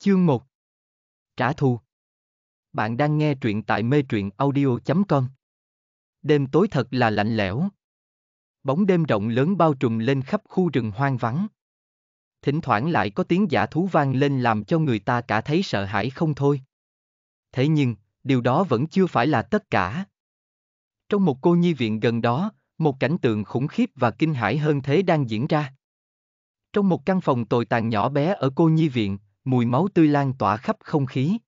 Chương 1 Trả thù Bạn đang nghe truyện tại mê truyện audio.com Đêm tối thật là lạnh lẽo. Bóng đêm rộng lớn bao trùm lên khắp khu rừng hoang vắng. Thỉnh thoảng lại có tiếng giả thú vang lên làm cho người ta cả thấy sợ hãi không thôi. Thế nhưng, điều đó vẫn chưa phải là tất cả. Trong một cô nhi viện gần đó, một cảnh tượng khủng khiếp và kinh hãi hơn thế đang diễn ra. Trong một căn phòng tồi tàn nhỏ bé ở cô nhi viện, mùi máu tươi lan tỏa khắp không khí.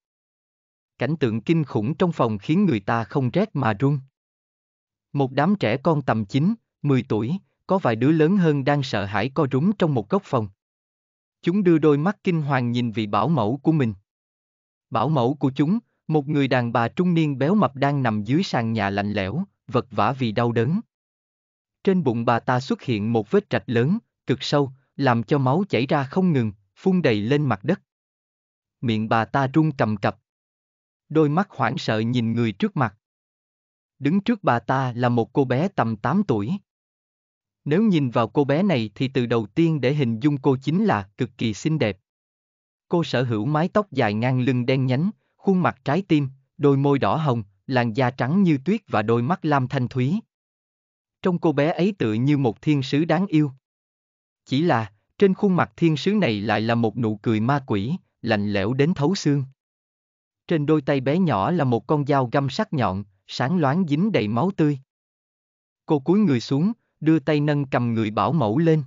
Cảnh tượng kinh khủng trong phòng khiến người ta không rét mà run. Một đám trẻ con tầm 9, 10 tuổi, có vài đứa lớn hơn đang sợ hãi co rúm trong một góc phòng. Chúng đưa đôi mắt kinh hoàng nhìn vị bảo mẫu của mình. Bảo mẫu của chúng, một người đàn bà trung niên béo mập đang nằm dưới sàn nhà lạnh lẽo, vật vã vì đau đớn. Trên bụng bà ta xuất hiện một vết rạch lớn, cực sâu, làm cho máu chảy ra không ngừng, phun đầy lên mặt đất miệng bà ta run cầm cập. Đôi mắt hoảng sợ nhìn người trước mặt. Đứng trước bà ta là một cô bé tầm 8 tuổi. Nếu nhìn vào cô bé này thì từ đầu tiên để hình dung cô chính là cực kỳ xinh đẹp. Cô sở hữu mái tóc dài ngang lưng đen nhánh, khuôn mặt trái tim, đôi môi đỏ hồng, làn da trắng như tuyết và đôi mắt lam thanh thúy. Trong cô bé ấy tựa như một thiên sứ đáng yêu. Chỉ là, trên khuôn mặt thiên sứ này lại là một nụ cười ma quỷ, lạnh lẽo đến thấu xương. Trên đôi tay bé nhỏ là một con dao găm sắc nhọn, sáng loáng dính đầy máu tươi. Cô cúi người xuống, đưa tay nâng cầm người bảo mẫu lên.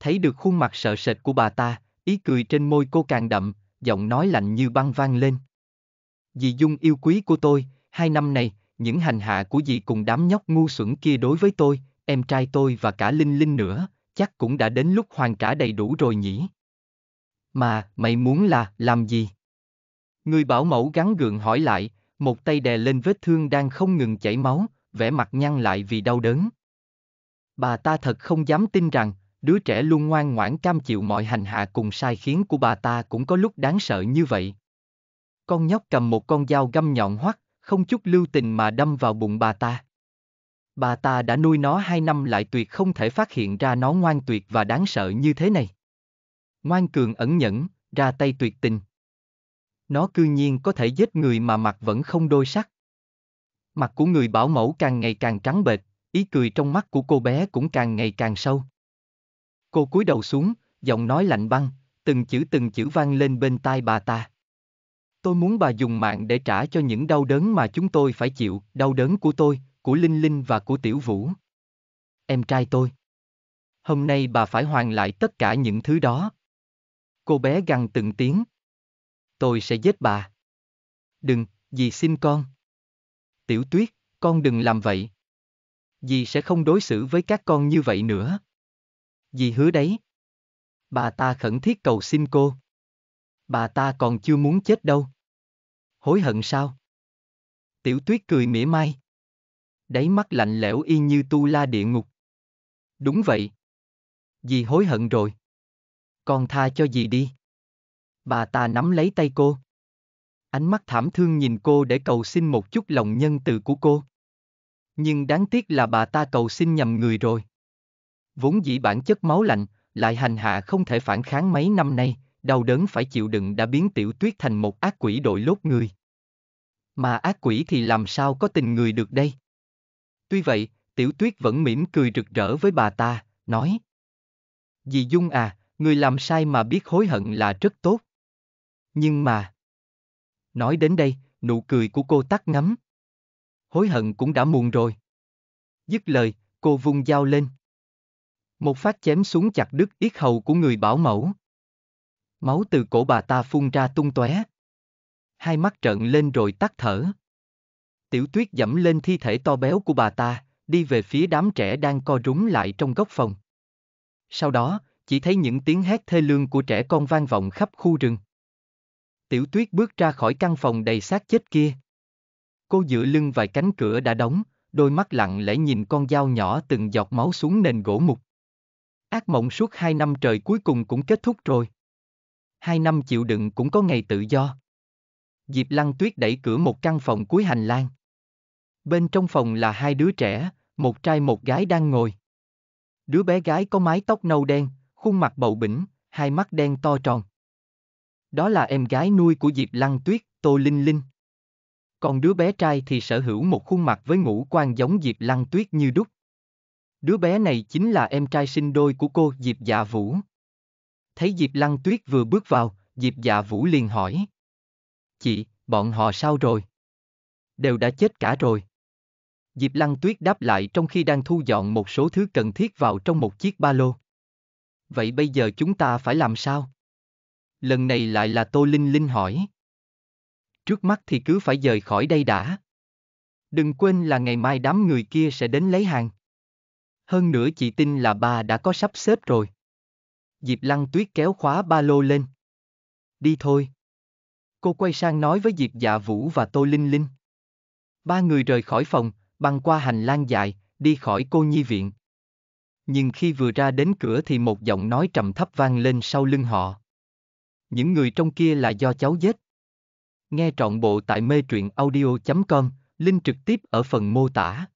Thấy được khuôn mặt sợ sệt của bà ta, ý cười trên môi cô càng đậm, giọng nói lạnh như băng vang lên. Dì Dung yêu quý của tôi, hai năm này, những hành hạ của dì cùng đám nhóc ngu xuẩn kia đối với tôi, em trai tôi và cả Linh Linh nữa, chắc cũng đã đến lúc hoàn trả đầy đủ rồi nhỉ. Mà, mày muốn là, làm gì? Người bảo mẫu gắn gượng hỏi lại, một tay đè lên vết thương đang không ngừng chảy máu, vẻ mặt nhăn lại vì đau đớn. Bà ta thật không dám tin rằng, đứa trẻ luôn ngoan ngoãn cam chịu mọi hành hạ cùng sai khiến của bà ta cũng có lúc đáng sợ như vậy. Con nhóc cầm một con dao găm nhọn hoắt, không chút lưu tình mà đâm vào bụng bà ta. Bà ta đã nuôi nó hai năm lại tuyệt không thể phát hiện ra nó ngoan tuyệt và đáng sợ như thế này ngoan cường ẩn nhẫn, ra tay tuyệt tình. Nó cư nhiên có thể giết người mà mặt vẫn không đôi sắc. Mặt của người bảo mẫu càng ngày càng trắng bệch, ý cười trong mắt của cô bé cũng càng ngày càng sâu. Cô cúi đầu xuống, giọng nói lạnh băng, từng chữ từng chữ vang lên bên tai bà ta. Tôi muốn bà dùng mạng để trả cho những đau đớn mà chúng tôi phải chịu, đau đớn của tôi, của Linh Linh và của Tiểu Vũ. Em trai tôi. Hôm nay bà phải hoàn lại tất cả những thứ đó. Cô bé gằn từng tiếng. Tôi sẽ giết bà. Đừng, dì xin con. Tiểu tuyết, con đừng làm vậy. Dì sẽ không đối xử với các con như vậy nữa. Dì hứa đấy. Bà ta khẩn thiết cầu xin cô. Bà ta còn chưa muốn chết đâu. Hối hận sao? Tiểu tuyết cười mỉa mai. Đáy mắt lạnh lẽo y như tu la địa ngục. Đúng vậy. Dì hối hận rồi con tha cho gì đi. Bà ta nắm lấy tay cô. Ánh mắt thảm thương nhìn cô để cầu xin một chút lòng nhân từ của cô. Nhưng đáng tiếc là bà ta cầu xin nhầm người rồi. Vốn dĩ bản chất máu lạnh, lại hành hạ không thể phản kháng mấy năm nay, đau đớn phải chịu đựng đã biến tiểu tuyết thành một ác quỷ đội lốt người. Mà ác quỷ thì làm sao có tình người được đây? Tuy vậy, tiểu tuyết vẫn mỉm cười rực rỡ với bà ta, nói. Dì Dung à, người làm sai mà biết hối hận là rất tốt. Nhưng mà... Nói đến đây, nụ cười của cô tắt ngấm, Hối hận cũng đã muộn rồi. Dứt lời, cô vung dao lên. Một phát chém xuống chặt đứt yết hầu của người bảo mẫu. Máu từ cổ bà ta phun ra tung tóe. Hai mắt trợn lên rồi tắt thở. Tiểu tuyết dẫm lên thi thể to béo của bà ta, đi về phía đám trẻ đang co rúm lại trong góc phòng. Sau đó, chỉ thấy những tiếng hét thê lương của trẻ con vang vọng khắp khu rừng. Tiểu tuyết bước ra khỏi căn phòng đầy xác chết kia. Cô dựa lưng vài cánh cửa đã đóng, đôi mắt lặng lẽ nhìn con dao nhỏ từng giọt máu xuống nền gỗ mục. Ác mộng suốt hai năm trời cuối cùng cũng kết thúc rồi. Hai năm chịu đựng cũng có ngày tự do. Diệp Lăng Tuyết đẩy cửa một căn phòng cuối hành lang. Bên trong phòng là hai đứa trẻ, một trai một gái đang ngồi. Đứa bé gái có mái tóc nâu đen, khuôn mặt bầu bỉnh, hai mắt đen to tròn. Đó là em gái nuôi của Diệp Lăng Tuyết, Tô Linh Linh. Còn đứa bé trai thì sở hữu một khuôn mặt với ngũ quan giống Diệp Lăng Tuyết như đúc. Đứa bé này chính là em trai sinh đôi của cô Diệp Dạ Vũ. Thấy Diệp Lăng Tuyết vừa bước vào, Diệp Dạ Vũ liền hỏi. Chị, bọn họ sao rồi? Đều đã chết cả rồi. Diệp Lăng Tuyết đáp lại trong khi đang thu dọn một số thứ cần thiết vào trong một chiếc ba lô. Vậy bây giờ chúng ta phải làm sao? Lần này lại là Tô Linh Linh hỏi. Trước mắt thì cứ phải rời khỏi đây đã. Đừng quên là ngày mai đám người kia sẽ đến lấy hàng. Hơn nữa chị tin là bà đã có sắp xếp rồi. Diệp Lăng Tuyết kéo khóa ba lô lên. Đi thôi. Cô quay sang nói với Diệp Dạ Vũ và Tô Linh Linh. Ba người rời khỏi phòng, băng qua hành lang dài, đi khỏi cô nhi viện nhưng khi vừa ra đến cửa thì một giọng nói trầm thấp vang lên sau lưng họ. Những người trong kia là do cháu giết. Nghe trọn bộ tại mê truyện audio.com, link trực tiếp ở phần mô tả.